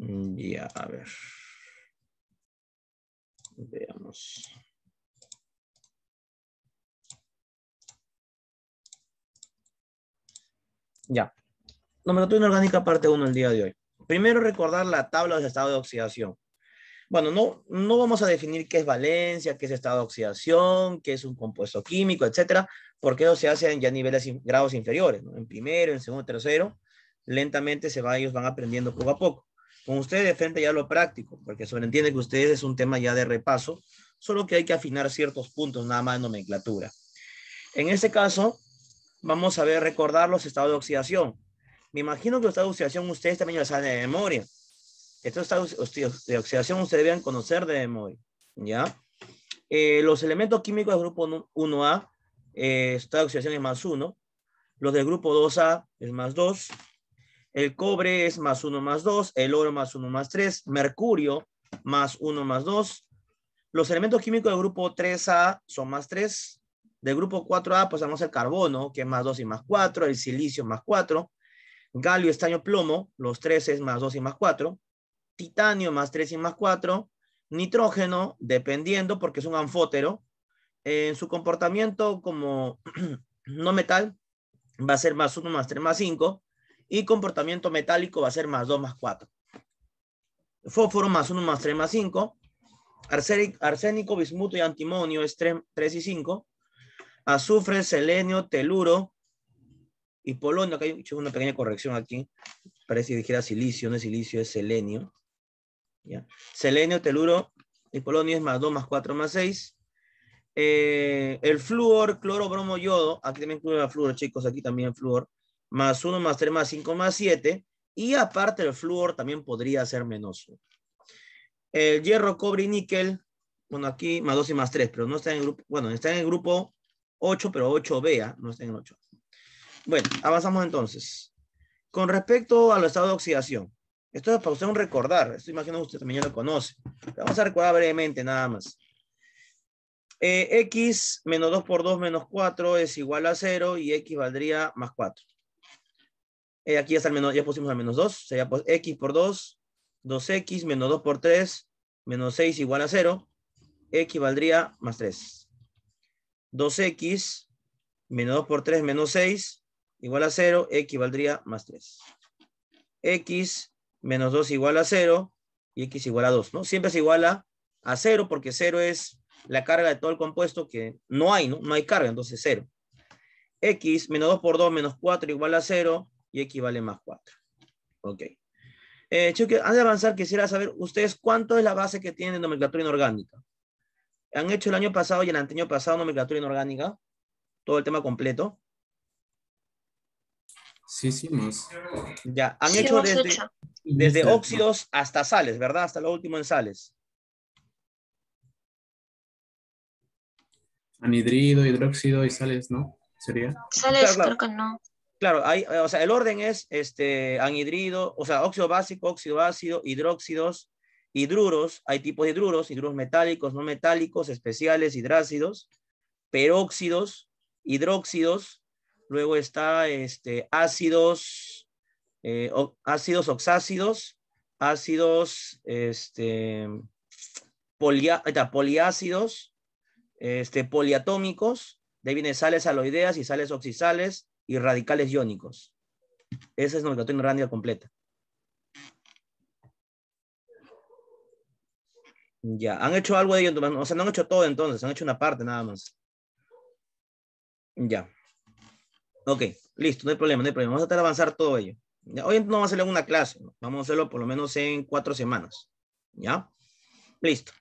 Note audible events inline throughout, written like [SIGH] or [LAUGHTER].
Mm, ya, a ver. Veamos. Ya. Nomenclatura orgánica parte 1 el día de hoy. Primero recordar la tabla de estado de oxidación. Bueno, no, no vamos a definir qué es valencia, qué es estado de oxidación, qué es un compuesto químico, etcétera, porque eso se hace en ya niveles grados inferiores, en primero, en segundo, tercero. Lentamente se va, ellos van aprendiendo poco a poco. Con ustedes de frente ya lo práctico, porque sobreentiende que ustedes es un tema ya de repaso, solo que hay que afinar ciertos puntos, nada más nomenclatura. En este caso, vamos a ver, recordar los estados de oxidación. Me imagino que los estados de oxidación ustedes también ya saben de memoria. Estos estados de oxidación ustedes deben conocer de memoria, ¿ya? Eh, los elementos químicos del grupo 1A, eh, estado de oxidación es más 1. Los del grupo 2A es más 2 el cobre es más uno más dos, el oro más uno más tres, mercurio más uno más dos. Los elementos químicos del grupo 3A son más tres. Del grupo 4A pues, tenemos el carbono, que es más dos y más cuatro, el silicio más cuatro, galio, estaño, plomo, los tres es más dos y más cuatro, titanio más tres y más cuatro, nitrógeno, dependiendo, porque es un anfótero, en su comportamiento como [CLEARS THROAT] no metal, va a ser más uno más tres más cinco, y comportamiento metálico va a ser más 2 más 4. Fósforo más 1 más 3 más 5. Arsénico, bismuto y antimonio es 3, y 5. Azufre, selenio, teluro y polonio. Acá hay una pequeña corrección aquí. Parece que dijera silicio, no es silicio, es selenio. Selenio, teluro y polonio es más 2 más 4 más 6. Eh, el flúor, cloro, bromo, yodo, aquí también incluye el flúor, chicos, aquí también flúor, más 1 más 3 más 5 más 7 y aparte el flúor también podría ser menos El hierro, cobre y níquel, bueno, aquí más 2 y más 3, pero no está en el grupo, bueno, está en el grupo 8, pero 8 vea, ¿ah? no está en el 8. Bueno, avanzamos entonces. Con respecto al estado de oxidación, esto es para usted recordar, esto imagino que usted también ya lo conoce. Vamos a recordar brevemente nada más. Eh, x menos 2 por 2 menos 4 es igual a 0 y x valdría más 4. Eh, aquí ya, está menos, ya pusimos al menos 2, sería pues, x por 2, 2x menos 2 por 3, menos 6 igual a 0, x valdría más 3. 2x menos 2 por 3 menos 6 igual a 0, x valdría más 3. x menos 2 igual a 0 y x igual a 2, ¿no? Siempre es igual a, a 0 porque 0 es la carga de todo el compuesto que no hay, ¿no? No hay carga, entonces 0. x menos 2 por 2 menos 4 igual a 0, y equivale más 4. Ok. Eh, antes de avanzar, quisiera saber ustedes cuánto es la base que tienen de nomenclatura inorgánica. ¿Han hecho el año pasado y el anterior pasado nomenclatura inorgánica? Todo el tema completo. Sí, sí, más. Ya, han hecho desde, óxidos hasta sales, ¿verdad? Hasta lo último en sales. Anhidrido, hidróxido y sales, ¿no? ¿Sería? Sales, creo que no. Claro, hay, o sea, el orden es este, anhidrido, o sea, óxido básico, óxido ácido, hidróxidos, hidruros, hay tipos de hidruros, hidruros metálicos, no metálicos, especiales, hidrácidos, peróxidos, hidróxidos, luego está este, ácidos, eh, ácidos oxácidos, ácidos este, poliácidos, este, poliatómicos, de ahí sales aloideas y sales oxisales, y radicales iónicos. Esa es nomenclatura inorgánica completa. Ya, han hecho algo de ello, o sea, no han hecho todo entonces, han hecho una parte nada más. Ya. Ok, listo, no hay problema, no hay problema. Vamos a tratar avanzar todo ello. hoy no vamos a hacerlo en una clase, vamos a hacerlo por lo menos en cuatro semanas. ¿Ya? Listo.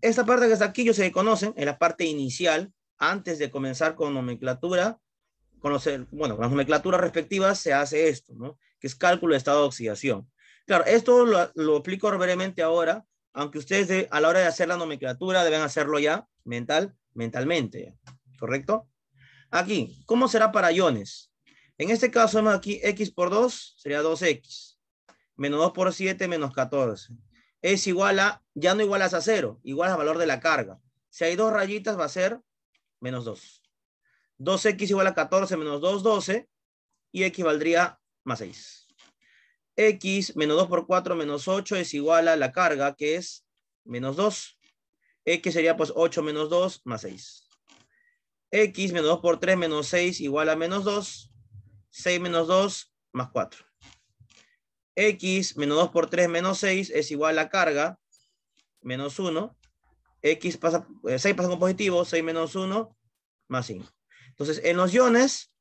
Esta parte que está aquí, yo sé que conocen, es la parte inicial, antes de comenzar con nomenclatura con, bueno, con las nomenclaturas respectivas se hace esto, ¿no? que es cálculo de estado de oxidación. Claro, esto lo, explico aplico brevemente ahora, aunque ustedes a la hora de hacer la nomenclatura deben hacerlo ya mental, mentalmente, ¿correcto? Aquí, ¿cómo será para iones? En este caso vemos aquí x por 2 sería 2x, menos 2 por 7 menos 14. Es igual a, ya no igualas a 0, igual al valor de la carga. Si hay dos rayitas va a ser menos 2. 2x igual a 14 menos 2, 12. Y x valdría más 6. x menos 2 por 4 menos 8 es igual a la carga, que es menos 2. x sería pues 8 menos 2 más 6. x menos 2 por 3 menos 6 igual a menos 2. 6 menos 2 más 4. x menos 2 por 3 menos 6 es igual a la carga, menos 1. X pasa, 6 eh, pasa con positivo, 6 menos 1 más 5. Entonces, en los iones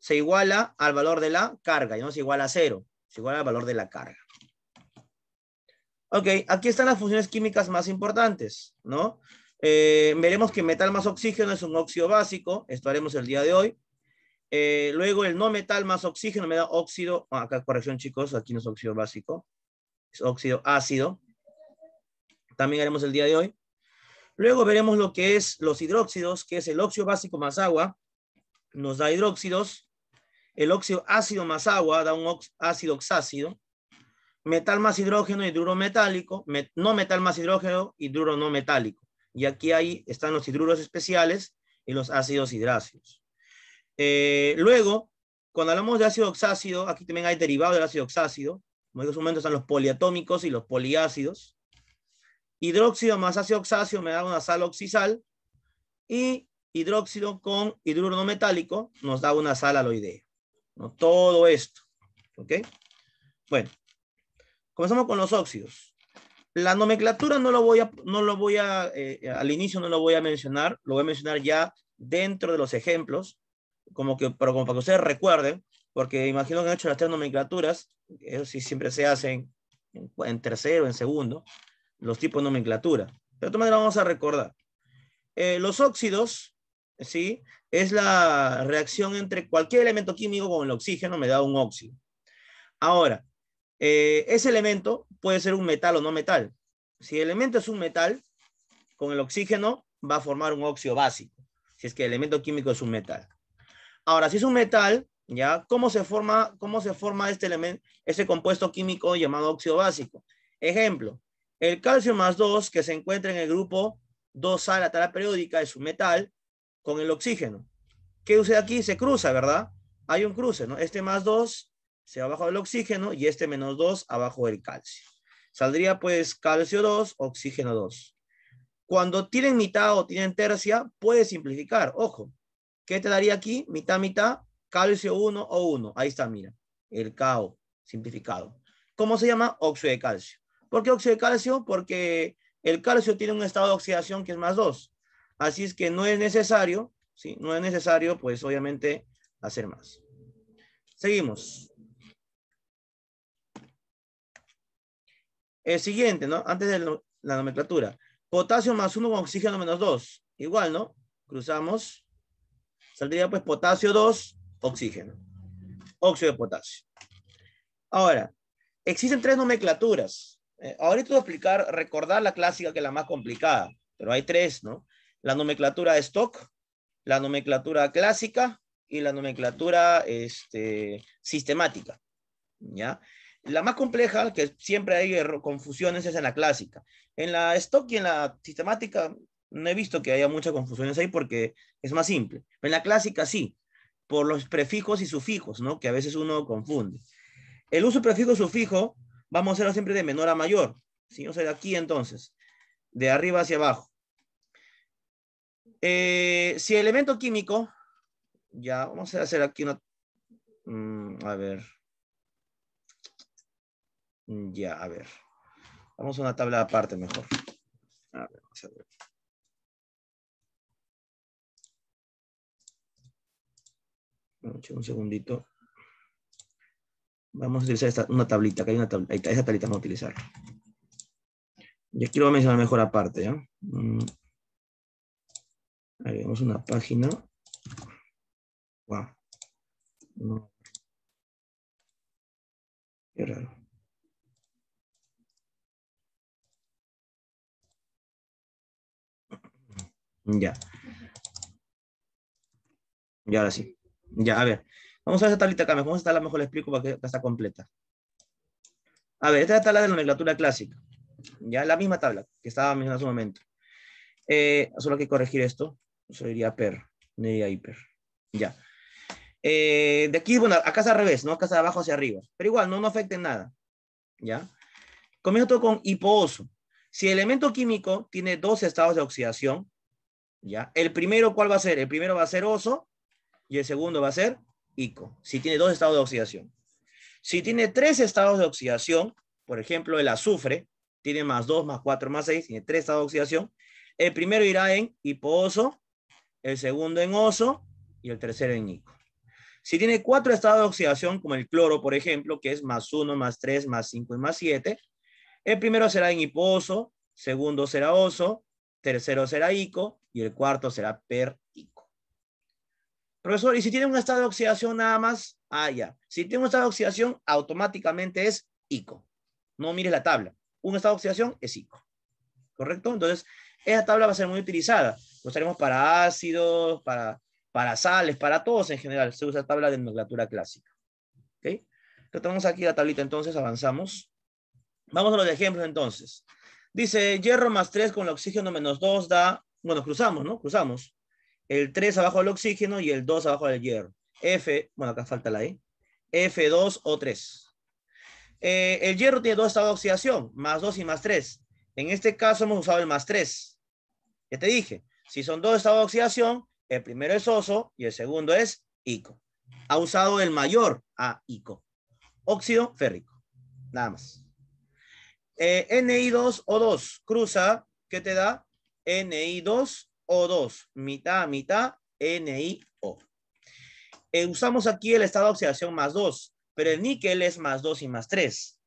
se iguala al valor de la carga, ya no se iguala a cero, se iguala al valor de la carga. Ok, aquí están las funciones químicas más importantes, ¿no? Eh, veremos que metal más oxígeno es un óxido básico, esto haremos el día de hoy. Eh, luego el no metal más oxígeno me da óxido, ah, acá corrección chicos, aquí no es óxido básico, es óxido ácido. También haremos el día de hoy. Luego veremos lo que es los hidróxidos, que es el óxido básico más agua nos da hidróxidos, el óxido ácido más agua da un ácido oxácido, metal más hidrógeno, hidruro metálico, no metal más hidrógeno, hidruro no metálico. Y aquí ahí están los hidruros especiales y los ácidos hidrácidos. Eh, luego, cuando hablamos de ácido oxácido, aquí también hay derivados del ácido oxácido. Como digo, en su momento están los poliatómicos y los poliácidos. Hidróxido más ácido oxácido me da una sal oxisal. Y hidróxido con hidruro no metálico nos da una sal aloidea. Todo esto. ¿Ok? Bueno, comenzamos con los óxidos. La nomenclatura no lo voy a, no lo voy a, eh, al inicio no lo voy a mencionar, lo voy a mencionar ya dentro de los ejemplos, como que, pero como para que ustedes recuerden, porque imagino que han hecho las tres nomenclaturas, eso sí siempre se hacen en, tercero, en segundo, los tipos de nomenclatura. Pero de otra manera vamos a recordar. Eh, los óxidos ¿sí? Es la reacción entre cualquier elemento químico con el oxígeno, me da un óxido. Ahora, eh, ese elemento puede ser un metal o no metal. Si el elemento es un metal, con el oxígeno va a formar un óxido básico, si es que el elemento químico es un metal. Ahora, si es un metal, ¿ya? ¿Cómo se forma, cómo se forma este elemento, ese compuesto químico llamado óxido básico? Ejemplo, el calcio más 2 que se encuentra en el grupo 2A, la tabla periódica, es un metal, con el oxígeno. ¿Qué usted aquí? Se cruza, ¿verdad? Hay un cruce, ¿no? Este más 2 se va abajo del oxígeno y este menos 2 abajo del calcio. Saldría pues calcio 2, oxígeno 2. Cuando tienen mitad o tienen tercia, puede simplificar. Ojo, ¿qué te daría aquí? Mitad, mitad, calcio 1 o 1. Ahí está, mira, el cao simplificado. ¿Cómo se llama? Óxido de calcio. ¿Por qué óxido de calcio? Porque el calcio tiene un estado de oxidación que es más 2. Así es que no es necesario, ¿sí? No es necesario, pues obviamente, hacer más. Seguimos. El siguiente, ¿no? Antes de la nomenclatura. Potasio más uno con oxígeno menos dos. Igual, ¿no? Cruzamos. Saldría pues potasio 2, oxígeno. Óxido de potasio. Ahora, existen tres nomenclaturas. Eh, ahorita voy a explicar, recordar la clásica que es la más complicada, pero hay tres, ¿no? la nomenclatura stock, la nomenclatura clásica y la nomenclatura este, sistemática. ¿ya? La más compleja, que siempre hay confusiones, es en la clásica. En la stock y en la sistemática no he visto que haya muchas confusiones ahí porque es más simple. En la clásica sí, por los prefijos y sufijos, ¿no? que a veces uno confunde. El uso prefijo-sufijo vamos a hacerlo siempre de menor a mayor. si O sea, de aquí entonces, de arriba hacia abajo. Eh, si el elemento químico, ya vamos a hacer aquí una, mm, a ver, ya, a ver, vamos a una tabla aparte mejor. A ver, vamos a ver. Un segundito. Vamos a utilizar una tablita, que hay una tablita, esa tablita vamos a utilizar. Yo quiero mencionar mejor aparte, ¿ya? Mm vemos una página. Wow. Qué raro. Ya. Y ahora sí. Ya, a ver. Vamos a ver esta tablita acá. Vamos a estar mejor le explico para que está completa. A ver, esta es la tabla de la nomenclatura clásica. Ya la misma tabla que estaba en hace un momento. Eh, solo hay que corregir esto sería per, media hiper. Ya. Eh, de aquí, bueno, acá es al revés, ¿no? Acá es de abajo hacia arriba. Pero igual, no, no afecta nada. ¿Ya? Comienzo todo con hipooso. Si el elemento químico tiene dos estados de oxidación, ¿ya? El primero, ¿cuál va a ser? El primero va a ser oso y el segundo va a ser ico, si tiene dos estados de oxidación. Si tiene tres estados de oxidación, por ejemplo, el azufre, tiene más dos, más cuatro, más seis, tiene tres estados de oxidación, el primero irá en hipooso el segundo en oso y el tercero en ico. Si tiene cuatro estados de oxidación, como el cloro, por ejemplo, que es más uno, más tres, más cinco y más 7, el primero será en hiposo, segundo será oso, tercero será ico y el cuarto será perico. Profesor, ¿y si tiene un estado de oxidación nada más? Ah, ya. Si tiene un estado de oxidación, automáticamente es ico. No mires la tabla. Un estado de oxidación es ico. ¿Correcto? Entonces, esa tabla va a ser muy utilizada usaremos para ácidos, para, para sales, para todos en general. Se usa tabla de nomenclatura clásica. ¿Ok? Entonces, tenemos aquí la tablita entonces, avanzamos. Vamos a los ejemplos entonces. Dice hierro más 3 con el oxígeno menos 2 da, bueno, cruzamos, ¿no? Cruzamos. El 3 abajo del oxígeno y el 2 abajo del hierro. F, bueno, acá falta la E. F2 o 3. Eh, el hierro tiene dos estados de oxidación, más 2 y más 3. En este caso hemos usado el más 3. Ya te dije, si son dos estados de oxidación, el primero es oso y el segundo es ico. Ha usado el mayor a ico. Óxido férrico. Nada más. Eh, NI2O2 cruza, ¿qué te da? NI2O2, mitad, a mitad, NIO. Eh, usamos aquí el estado de oxidación más 2, pero el níquel es más 2 y más 3.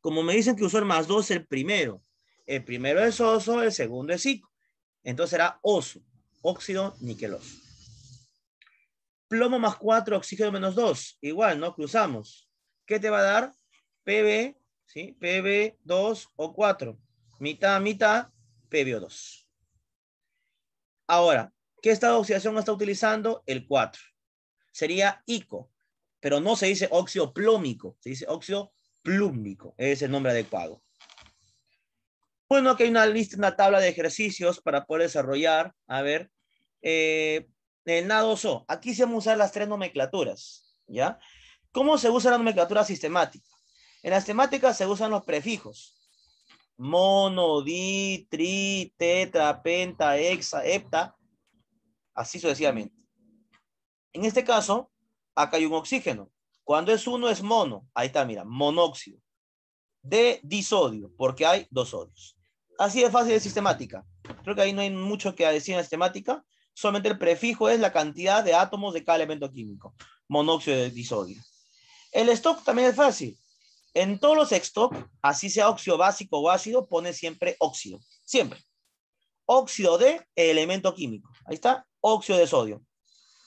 Como me dicen que usó el más 2 el primero. El primero es oso, el segundo es ico. Entonces será oso, óxido niqueloso. Plomo más 4, oxígeno menos 2. Igual, ¿no? Cruzamos. ¿Qué te va a dar? PB, ¿sí? PB2 o 4. Mitad, mitad, PBO2. Ahora, ¿qué estado de oxidación está utilizando? El 4. Sería ICO, pero no se dice óxido plómico, se dice óxido plúmico. Es el nombre adecuado. Bueno, pues aquí hay una lista, una tabla de ejercicios para poder desarrollar. A ver, eh, el nado Aquí se van a usar las tres nomenclaturas, ¿ya? ¿Cómo se usa la nomenclatura sistemática? En la sistemática se usan los prefijos. Mono, di, tri, tetra, penta, hexa, hepta, así sucesivamente. En este caso, acá hay un oxígeno. Cuando es uno es mono, ahí está, mira, monóxido. De disodio, porque hay dos sodios. Así de fácil es sistemática. Creo que ahí no hay mucho que decir en sistemática. Solamente el prefijo es la cantidad de átomos de cada elemento químico. Monóxido de disodio. El stock también es fácil. En todos los stock, así sea óxido básico o ácido, pone siempre óxido. Siempre. Óxido de elemento químico. Ahí está. Óxido de sodio.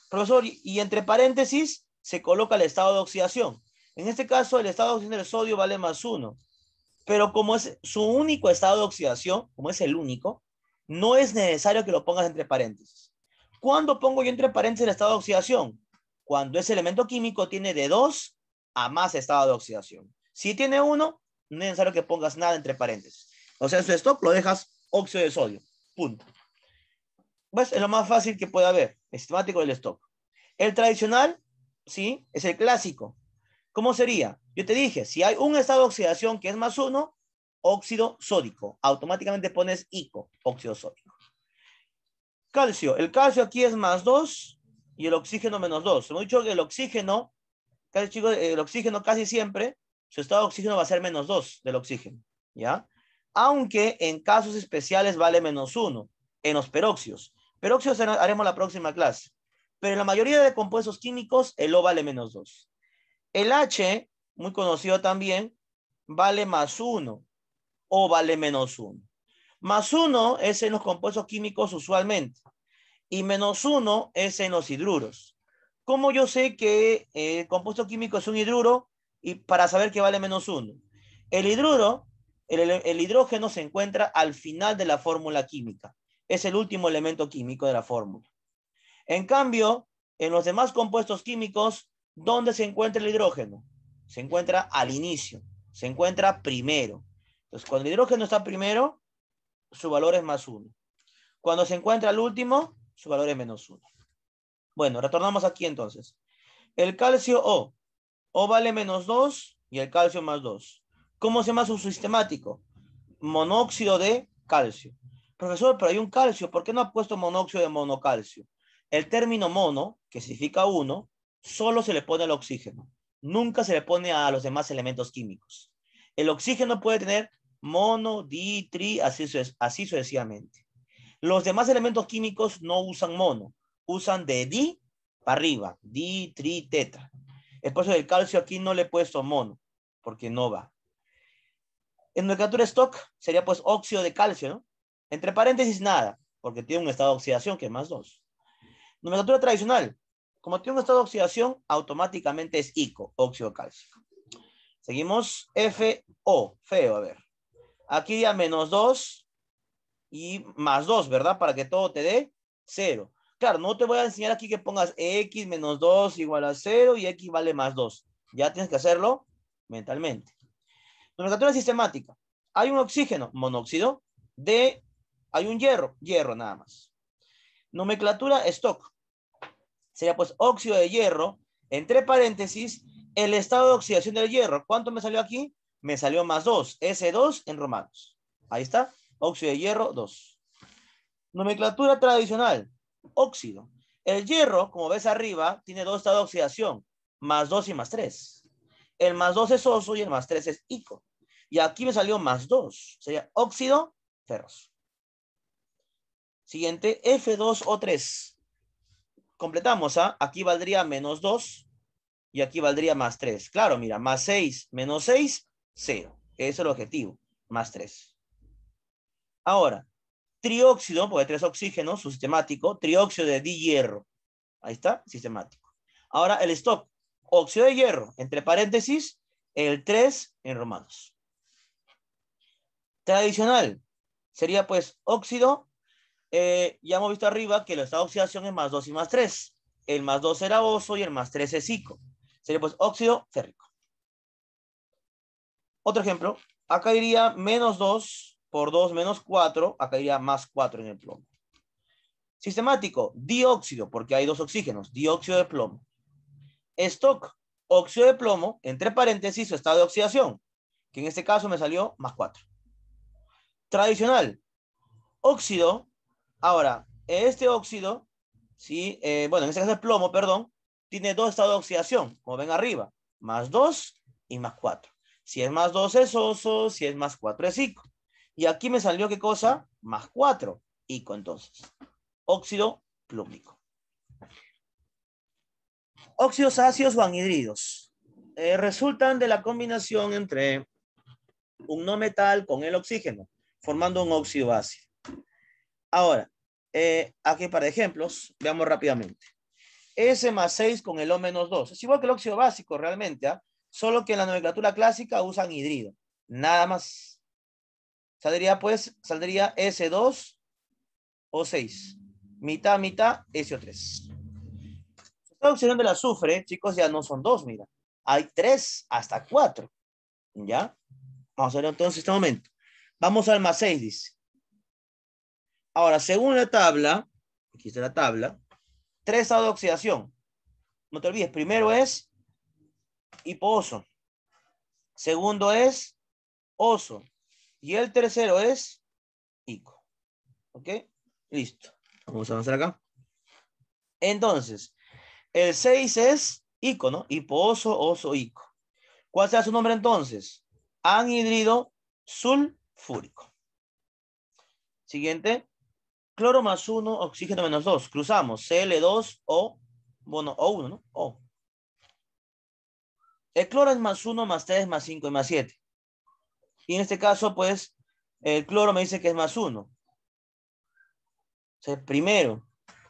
Profesor, y entre paréntesis se coloca el estado de oxidación. En este caso, el estado de oxidación del sodio vale más uno. Pero como es su único estado de oxidación, como es el único, no es necesario que lo pongas entre paréntesis. ¿Cuándo pongo yo entre paréntesis el estado de oxidación? Cuando ese elemento químico tiene de 2 a más estado de oxidación. Si tiene uno, no es necesario que pongas nada entre paréntesis. O sea, su stock lo dejas óxido de sodio. Punto. Pues es lo más fácil que puede haber, el sistemático del stock. El tradicional, sí, es el clásico. ¿Cómo sería? Yo te dije, si hay un estado de oxidación que es más uno, óxido sódico. Automáticamente pones ICO, óxido sódico. Calcio. El calcio aquí es más dos y el oxígeno menos dos. Hemos dicho que el oxígeno, casi el oxígeno casi siempre, su estado de oxígeno va a ser menos dos del oxígeno, ¿ya? Aunque en casos especiales vale menos uno, en los peróxidos. Peróxidos haremos la próxima clase. Pero en la mayoría de compuestos químicos, el O vale menos dos. El H, muy conocido también, vale más uno o vale menos uno. Más uno es en los compuestos químicos usualmente y menos uno es en los hidruros. ¿Cómo yo sé que eh, el compuesto químico es un hidruro y para saber que vale menos uno? El hidruro, el hidrógeno se encuentra al final de la fórmula química. Es el último elemento químico de la fórmula. En cambio, en los demás compuestos químicos, ¿Dónde se encuentra el hidrógeno? Se encuentra al inicio, se encuentra primero. Entonces, cuando el hidrógeno está primero, su valor es más uno. Cuando se encuentra al último, su valor es menos uno. Bueno, retornamos aquí entonces. El calcio O. O vale menos 2 y el calcio más 2. ¿Cómo se llama su sistemático? Monóxido de calcio. Profesor, pero hay un calcio. ¿Por qué no ha puesto monóxido de monocalcio? El término mono, que significa uno, solo se le pone al oxígeno, nunca se le pone a los demás elementos químicos. El oxígeno puede tener mono, di, tri, así, sucesivamente. Los demás elementos químicos no usan mono, usan de di para arriba, di, tri, tetra. El por del calcio aquí no le he puesto mono, porque no va. En nomenclatura stock sería pues óxido de calcio, ¿no? Entre paréntesis nada, porque tiene un estado de oxidación que es más dos. Nomenclatura tradicional, como tiene un estado de oxidación, automáticamente es ICO, óxido cálcico. Seguimos, FO, feo, a ver. Aquí ya menos 2 y más 2, ¿verdad? Para que todo te dé 0. Claro, no te voy a enseñar aquí que pongas X menos 2 igual a 0 y X vale más 2. Ya tienes que hacerlo mentalmente. Nomenclatura sistemática. Hay un oxígeno, monóxido, de, hay un hierro, hierro nada más. Nomenclatura stock sería pues óxido de hierro, entre paréntesis, el estado de oxidación del hierro. ¿Cuánto me salió aquí? Me salió más 2, S2 en romanos. Ahí está, óxido de hierro 2. Nomenclatura tradicional, óxido. El hierro, como ves arriba, tiene dos estados de oxidación, más 2 y más 3. El más 2 es oso y el más 3 es ico. Y aquí me salió más 2, sería óxido ferros. Siguiente, F2O3 completamos, ¿ah? Aquí valdría menos 2 y aquí valdría más 3. Claro, mira, más 6 menos 6, 0. Ese es el objetivo, más 3. Ahora, trióxido, porque tres oxígeno, su sistemático, trióxido de di hierro. Ahí está, sistemático. Ahora el stock, óxido de hierro, entre paréntesis, el 3 en romanos. Tradicional, sería pues óxido eh, ya hemos visto arriba que el estado de oxidación es más 2 y más 3. El más 2 era oso y el más 3 es cico. Sería pues óxido férrico. Otro ejemplo, acá iría menos 2 por 2 menos 4, acá iría más 4 en el plomo. Sistemático, dióxido, porque hay dos oxígenos, dióxido de plomo. Stock, óxido de plomo, entre paréntesis, su estado de oxidación, que en este caso me salió más 4. Tradicional, óxido Ahora, este óxido, ¿sí? Eh, bueno, en este caso es plomo, perdón, tiene dos estados de oxidación, como ven arriba, más 2 y más 4. Si es más 2 es oso, si es más 4 es ico. Y aquí me salió qué cosa? Más 4, ico entonces. Óxido plúmico. Óxidos ácidos o anhidridos. Eh, resultan de la combinación entre un no metal con el oxígeno, formando un óxido ácido. Ahora, eh, aquí para ejemplos, veamos rápidamente. S más 6 con el O menos 2. Es igual que el óxido básico realmente, ¿eh? solo que en la nomenclatura clásica usan hidrido. Nada más. Saldría pues, saldría S2 o 6. Mitad, mitad, SO3. La oxidación del azufre, chicos, ya no son dos, mira. Hay tres hasta cuatro. ¿Ya? Vamos a ver entonces este momento. Vamos al más 6, dice. Ahora, según la tabla, aquí está la tabla, tres A de oxidación. No te olvides, primero es hipooso, segundo es oso y el tercero es ico. ¿Ok? Listo. Vamos a avanzar acá. Entonces, el 6 es ico, ¿no? Hipooso, oso, ico. ¿Cuál será su nombre entonces? Anhidrido sulfúrico. Siguiente cloro más 1, oxígeno menos 2. Cruzamos Cl2 o, bueno, O1, ¿no? O. El cloro es más 1, más 3, más 5 y más 7. Y en este caso, pues, el cloro me dice que es más 1. primero,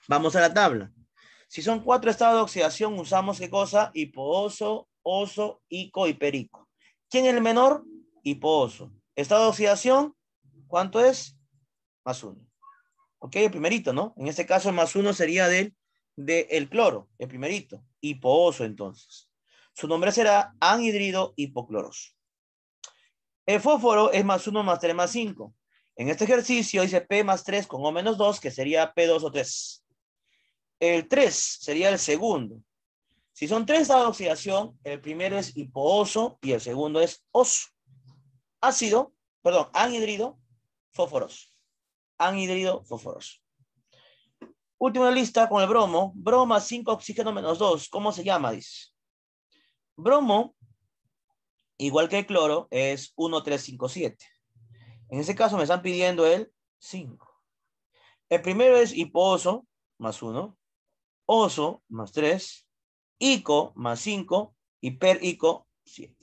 vamos a la tabla. Si son cuatro estados de oxidación, usamos qué cosa? Hipooso, oso, ico y perico. ¿Quién es el menor? Hipooso. Estado de oxidación, ¿cuánto es? Más 1. ¿ok? El primerito, ¿no? En este caso, más uno sería del cloro, el primerito, Hipooso, entonces. Su nombre será anhidrido hipocloroso. El fósforo es más uno más tres más cinco. En este ejercicio dice P más 3 con O menos 2, que sería P2 o 3. El 3 sería el segundo. Si son tres estados de oxidación, el primero es hipooso y el segundo es oso. Ácido, perdón, anhidrido, fósforos. Anhídrido fosforoso. Última lista con el bromo. Broma 5 oxígeno menos 2. ¿Cómo se llama? Dice. Bromo, igual que el cloro, es 1, 3, 5, 7. En este caso me están pidiendo el 5. El primero es hipooso, más 1. Oso, más 3. Ico, más 5. Hiperico, 7.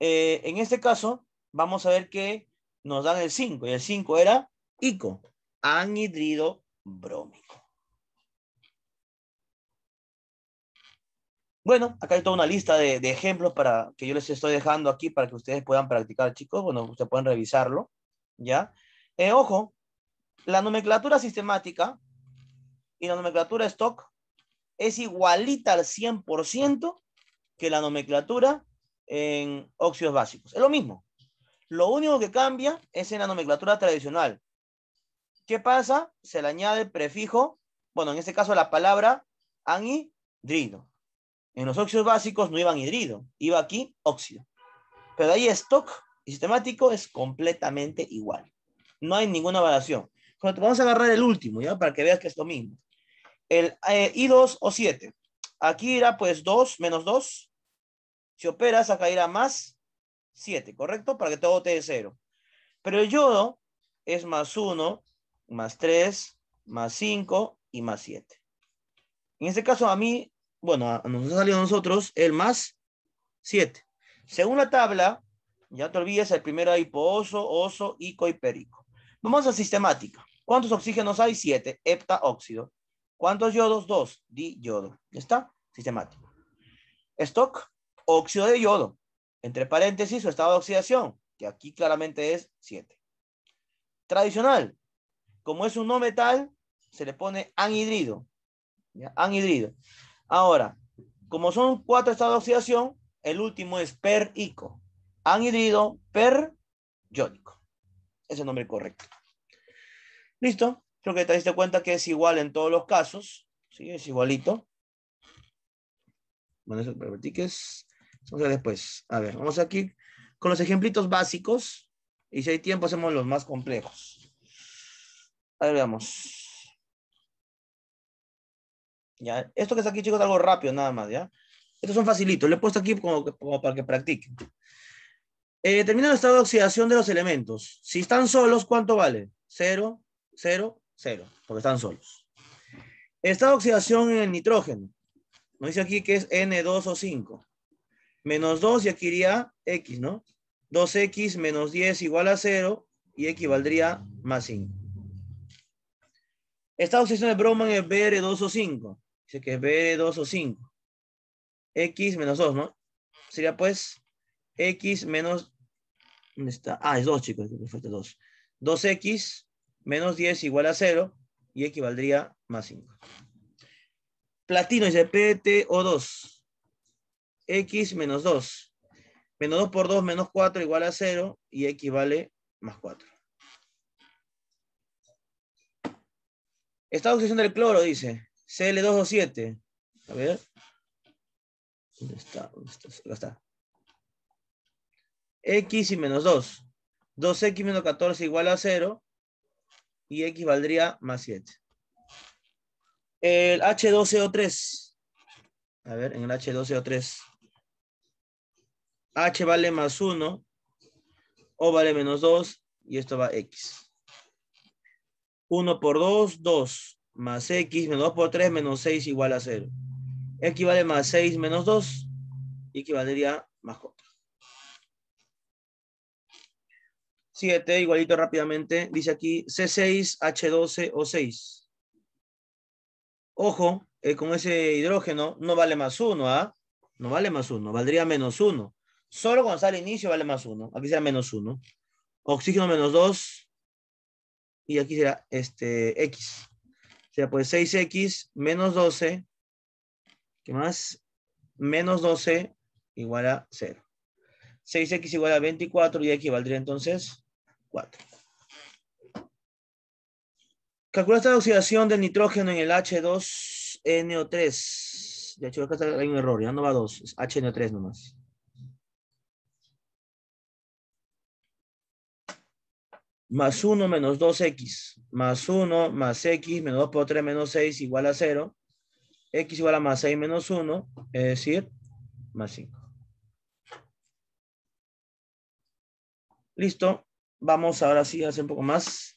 Eh, en este caso, vamos a ver que nos dan el 5. Y el 5 era ICO, anhidrido brómico. Bueno, acá hay toda una lista de, ejemplos para que yo les estoy dejando aquí para que ustedes puedan practicar, chicos. Bueno, ustedes pueden revisarlo, ¿ya? Eh, ojo, la nomenclatura sistemática y la nomenclatura stock es igualita al 100% que la nomenclatura en óxidos básicos. Es lo mismo. Lo único que cambia es en la nomenclatura tradicional. ¿Qué pasa? Se le añade el prefijo, bueno, en este caso la palabra anhidrido. En los óxidos básicos no iban hidrido iba aquí óxido. Pero ahí stock y sistemático es completamente igual. No hay ninguna variación. Vamos a agarrar el último, ¿ya? Para que veas que es lo mismo. El eh, I2 o 7. Aquí irá pues 2 menos 2. Si operas, acá irá más 7, ¿correcto? Para que todo te dé 0. Pero el yodo es más 1 más 3, más 5 y más 7. En este caso a mí, bueno, nos ha salido a nosotros el más 7. Según la tabla, ya te olvides, el primero hay pooso, oso, ico y perico. Vamos a sistemática. ¿Cuántos oxígenos hay? 7, heptaóxido. ¿Cuántos yodos? 2, yodo. ¿Ya está? Sistemático. Stock, óxido de yodo. Entre paréntesis, su estado de oxidación, que aquí claramente es 7. Tradicional, como es un no metal, se le pone anhidrido. Anhidrido. Ahora, como son cuatro estados de oxidación, el último es perico. Anhidrido per Ese es el nombre correcto. ¿Listo? Creo que te diste cuenta que es igual en todos los casos. Sí, es igualito. Bueno, eso Vamos a después. A ver, vamos aquí con los ejemplitos básicos. Y si hay tiempo, hacemos los más complejos. A ver, veamos. Ya, esto que está aquí, chicos, es algo rápido nada más, ¿ya? Estos son facilitos. Le he puesto aquí como, para que practiquen. Eh, termina el estado de oxidación de los elementos. Si están solos, ¿cuánto vale? Cero, cero, cero, porque están solos. Estado de oxidación en el nitrógeno. Nos dice aquí que es N2O5. Menos 2 y aquí iría X, ¿no? 2X menos 10 igual a 0 y valdría más 5. Esta opción de en es BR2O5. Dice que es BR2O5. X menos 2, ¿no? Sería pues X menos... Ah, es 2, chicos. Falta 2. 2X menos 10 igual a 0 y equivaldría más 5. Platino dice PTO2. X menos 2. Menos 2 por 2 menos 4 igual a 0 y equivale más 4. Estado de oxidación del cloro, dice. cl 2 o 7 A ver. ¿Dónde está? ¿Dónde está? Acá está. X y menos 2. 2X menos 14 igual a 0. Y X valdría más 7. El h 2 o 3 A ver, en el h 2 o 3 H vale más 1. O vale menos 2. Y esto va a X. 1 por 2, 2. Más x menos 2 por 3 menos 6 igual a 0. Equivale más 6 menos 2. Equivalería más 4. 7, igualito rápidamente. Dice aquí C6, H12, O6. Ojo, eh, con ese hidrógeno no vale más 1, ¿ah? No vale más 1, valdría menos 1. Solo cuando sale inicio vale más 1. Aquí será menos 1. Oxígeno menos 2, y aquí será este, X. O sea, pues 6X menos 12, ¿qué más? Menos 12 igual a 0. 6X igual a 24 y aquí valdría entonces 4. Calcula esta oxidación del nitrógeno en el H2NO3. De hecho, acá hay un error, ya no va a 2, es HNO3 nomás. más 1 menos 2x, más 1 más x menos 2 por 3 menos 6 igual a 0, x igual a más 6 menos 1, es decir, más 5. Listo, vamos ahora sí a hacer un poco más.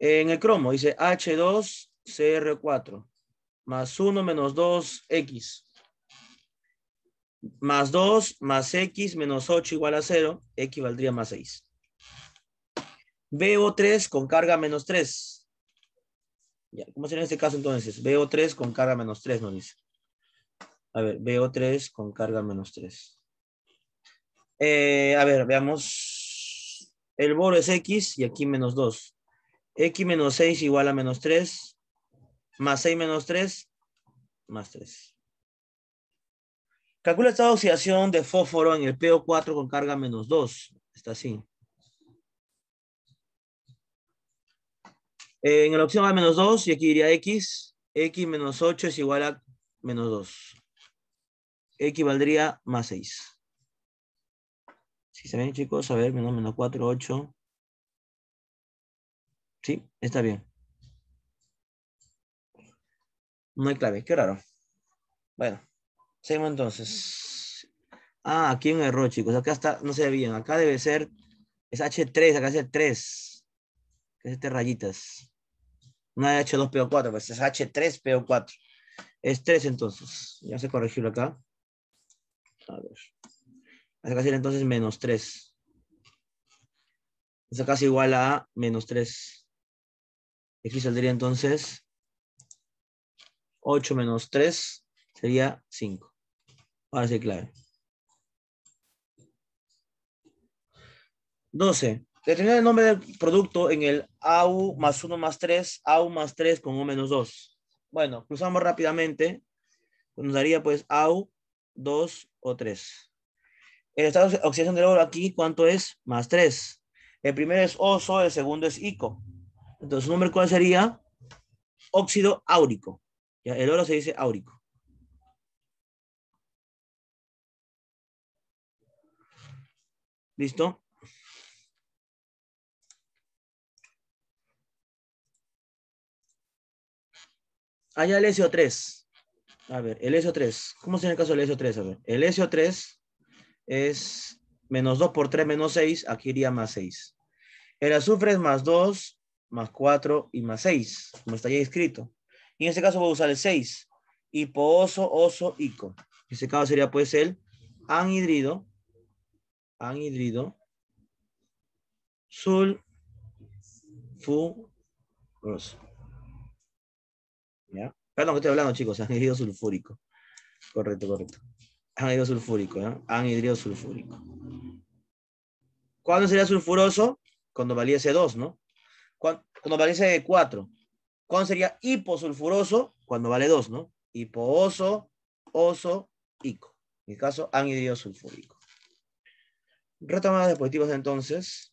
En el cromo dice H2CR4 más 1 menos 2x más 2 más x menos 8 igual a 0, x valdría más 6. BO3 con carga menos 3. ¿Cómo sería en este caso entonces? BO3 con carga menos 3 nos dice. A ver, BO3 con carga menos 3. Eh, a ver, veamos. El boro es X y aquí menos 2. X menos 6 igual a menos 3. Más 6 menos 3, más 3. Calcula esta estado de oxidación de fósforo en el PO4 con carga menos 2. Está así. Eh, en la opción A menos 2, y aquí diría X, X menos 8 es igual a menos 2. X valdría más 6. Si ¿Sí se ven chicos, a ver, menos menos 4, 8. Sí, está bien. No hay clave, qué raro. Bueno, seguimos entonces. Ah, aquí un error, chicos. Acá está, no se ve bien. Acá debe ser, es H3, acá es 3. Que es este rayitas. No es H2PO4, pues es H3PO4. Es 3 entonces. Ya se corregirlo acá. A ver. Acá sería entonces menos 3. Es casi igual a menos 3. Aquí saldría entonces 8 menos 3 sería 5. Ahora sí, clave. 12. Determinar el nombre del producto en el AU más 1 más 3, AU más 3 con O menos 2. Bueno, cruzamos rápidamente. Pues nos daría pues AU 2 o 3. El estado de oxidación del oro aquí, ¿cuánto es? Más 3. El primero es oso, el segundo es ico. Entonces, ¿su nombre cuál sería? Óxido áurico. ¿Ya? El oro se dice áurico. ¿Listo? Allá ah, el SO3. A ver, el SO3. ¿Cómo sería el caso del SO3? A ver, el SO3 es menos 2 por 3 menos 6. Aquí iría más 6. El azufre es más 2, más 4 y más 6, como está ya escrito. Y en este caso voy a usar el 6. Hipooso, oso, oso, ico. En este caso sería pues el anhidrido, anhidrido, sulfuroso. Perdón, que estoy hablando, chicos, [LAUGHS] anhidrido sulfúrico. Correcto, correcto. Anhidrio sulfúrico, ¿ya? Anhidrido sulfúrico. ¿Cuándo sería sulfuroso? Cuando valiese 2, ¿no? Cuando, valiese 4. ¿Cuándo sería hiposulfuroso? Cuando vale 2, ¿no? Hipooso, oso, ico. En mi caso, anhidrido sulfúrico. Retomando las dispositivos entonces.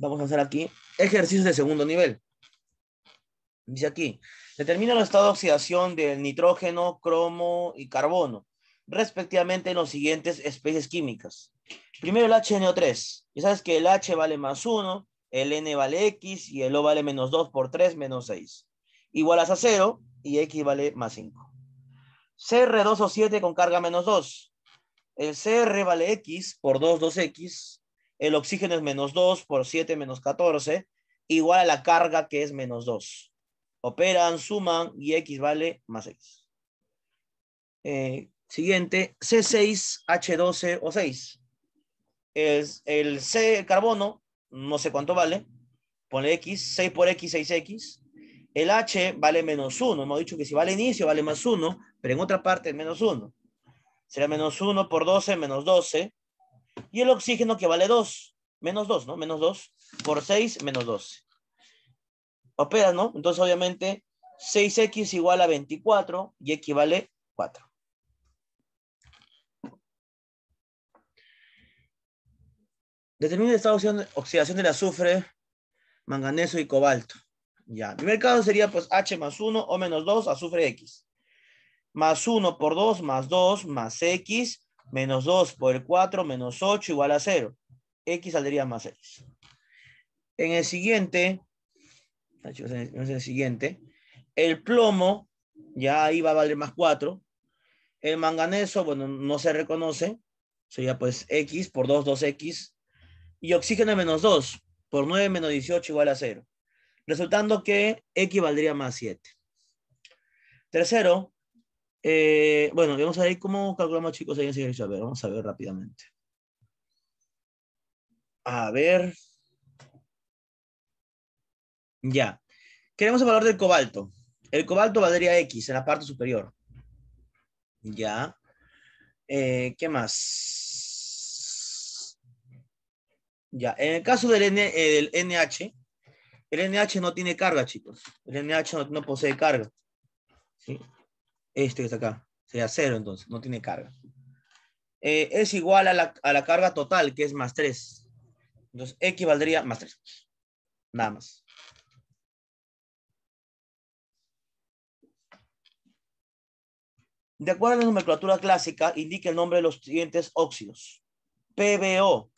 vamos a hacer aquí ejercicio de segundo nivel. Dice aquí, determina el estado de oxidación del nitrógeno, cromo y carbono, respectivamente en las siguientes especies químicas. Primero el HNO3. Ya sabes que el H vale más 1, el N vale X y el O vale menos 2 por 3 menos 6. Igualas a 0 y X vale más 5. CR2O7 con carga menos 2. El CR vale X por 2, 2X el oxígeno es menos 2 por 7 menos 14, igual a la carga que es menos 2. Operan, suman y X vale más X. Eh, siguiente, C6, H12 o 6. Es el C carbono, no sé cuánto vale, ponle X, 6 por X, 6X. El H vale menos 1, hemos dicho que si vale inicio vale más 1, pero en otra parte menos 1. Será menos 1 por 12, menos 12, y el oxígeno que vale 2, menos 2, ¿no? Menos 2 por 6, menos 12. Opera, ¿no? Entonces, obviamente, 6x igual a 24 y equivale 4. Determina el estado de oxidación del azufre, manganeso y cobalto. Ya, mi primer caso sería pues H más 1 o menos 2, azufre X. Más 1 por 2, más 2, más X, menos 2 por el 4 menos 8 igual a 0. X saldría más 6. En el siguiente, en el siguiente, el plomo, ya ahí va a valer más 4. El manganeso, bueno, no se reconoce. Sería pues X por 2, 2X. Y oxígeno menos 2 por 9 menos 18 igual a 0. Resultando que X valdría más 7. Tercero, eh, bueno, vamos a ver cómo calculamos, chicos, ahí A ver, vamos a ver rápidamente. A ver. Ya. Queremos el valor del cobalto. El cobalto valdría X en la parte superior. Ya. Eh, ¿Qué más? Ya. En el caso del, NH, el NH no tiene carga, chicos. El NH no posee carga. ¿Sí? este que está acá. Sería cero, entonces, no tiene carga. Eh, es igual a la, carga total, que es más 3. Entonces, X valdría más 3. Nada más. De acuerdo a la nomenclatura clásica, indica el nombre de los siguientes óxidos. PBO.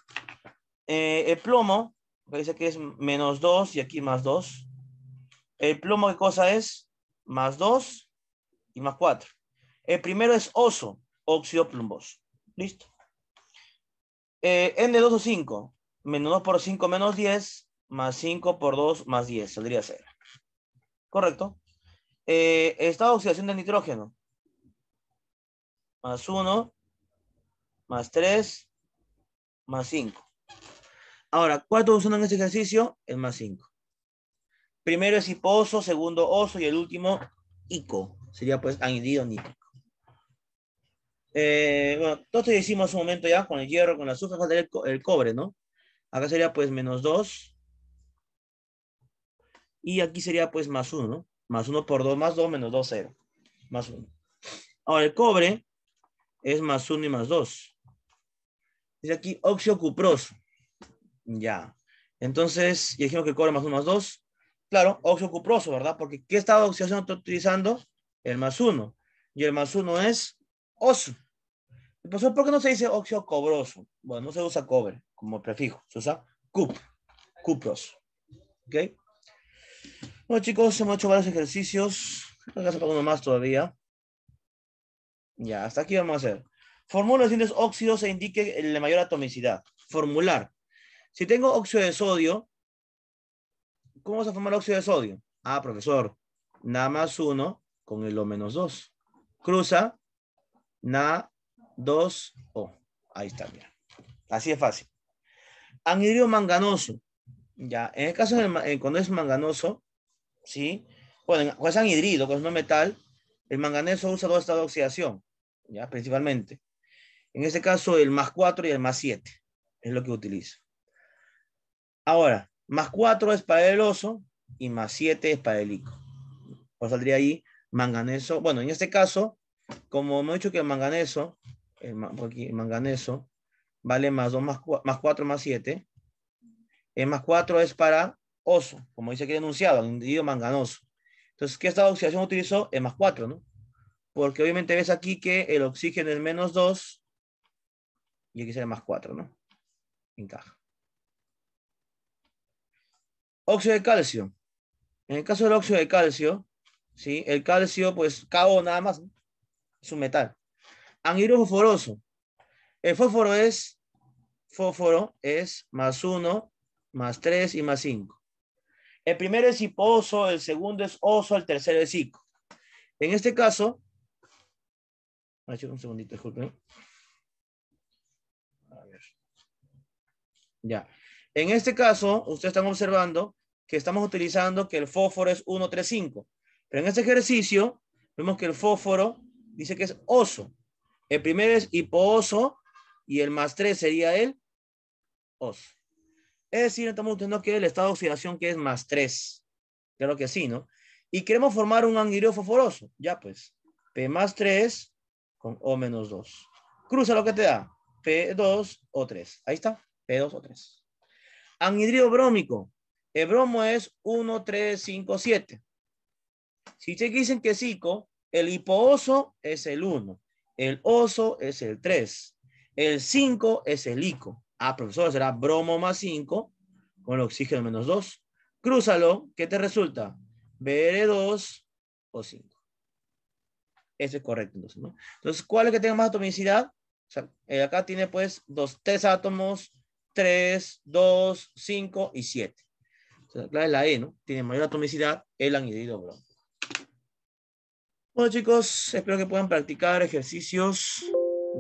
Eh, el plomo, que dice que es menos 2 y aquí más 2. El plomo, ¿qué cosa es? Más 2 y más 4. El primero es oso, óxido plumboso. Listo. Eh, N2O5, menos 2 por 5 menos 10, más 5 por 2 más 10, saldría 0. Correcto. Eh, oxidación de nitrógeno. Más 1, más 3, más 5. Ahora, ¿cuántos usan en este ejercicio? El más 5. Primero es hiposo, segundo oso y el último ico. Sería pues añadido nítrico. Eh, bueno, entonces hicimos un momento ya con el hierro, con la azúcar, el, cobre, ¿no? Acá sería pues menos 2. Y aquí sería pues más 1, ¿no? Más 1 por 2, más 2, menos 2, 0. Más 1. Ahora el cobre es más 1 y más 2. Dice aquí óxido cuproso. Ya. Entonces, dijimos que el cobre más 1 más 2. Claro, óxido cuproso, ¿verdad? Porque ¿qué estado de oxidación estoy utilizando? el más uno. Y el más uno es oso. ¿Por qué no se dice óxido cobroso? Bueno, no se usa cobre como prefijo, se usa cup, cupros. ¿Ok? Bueno, chicos, hemos hecho varios ejercicios. a hacer uno más todavía. Ya, hasta aquí vamos a hacer. Formula los se óxidos e indique la mayor atomicidad. Formular. Si tengo óxido de sodio, ¿cómo se forma el óxido de sodio? Ah, profesor, nada más uno con el O menos 2. Cruza, na, 2, O. Ahí está, Así es fácil. anhídrido manganoso. Ya, en el caso eh, cuando es manganoso, ¿sí? Bueno, cuando es anhidrido, cuando es no metal, el manganeso usa dos estados de oxidación, ¿ya? Principalmente. En este caso, el más 4 y el más 7 es lo que utilizo. Ahora, más 4 es para el oso y más 7 es para el ico. pues saldría ahí manganeso, bueno, en este caso, como hemos dicho que el manganeso, el, el manganeso, vale más 2 más, 4 más 7, el más 4 es para oso, como dice aquí el enunciado, el individuo manganoso. Entonces, ¿qué esta oxidación utilizó? El más 4, ¿no? Porque obviamente ves aquí que el oxígeno es menos 2 y aquí sale más 4, ¿no? Encaja. Óxido de calcio. En el caso del óxido de calcio, ¿sí? El calcio, pues cabo nada más, es un metal. Anhidro El fósforo es, fósforo es más uno, más tres y más cinco. El primero es hiposo, el segundo es oso, el tercero es ico. En este caso, un segundito, disculpen. Ya. En este caso, ustedes están observando que estamos utilizando que el fósforo es 135. Pero en este ejercicio vemos que el fósforo dice que es oso. El primero es hipooso y el más 3 sería el oso. Es decir, estamos no que el estado de oxidación que es más 3. Claro que sí, ¿no? Y queremos formar un anhidrido fosforoso. Ya pues, P más 3 con O menos 2. Cruza lo que te da. P2 o 3. Ahí está. P2 o 3. Anhidrio brómico. El bromo es 1, 3, 5, 7. Si te dicen que es ICO, el hipooso es el 1, el oso es el 3, el 5 es el ico. Ah, profesor, será bromo más 5 con el oxígeno menos 2. Crúzalo, ¿qué te resulta? BR2 o 5. Ese es correcto, entonces, ¿no? Entonces, ¿cuál es el que tenga más atomicidad? Eh, acá tiene pues dos, tres átomos, 3, 2, 5 y 7. O sea, la la E, ¿no? Tiene mayor atomicidad el anhidrido bromo. Bueno chicos, espero que puedan practicar ejercicios.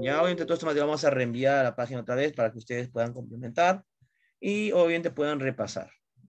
Ya obviamente todo esto material vamos a reenviar a la página otra vez para que ustedes puedan complementar y obviamente puedan repasar.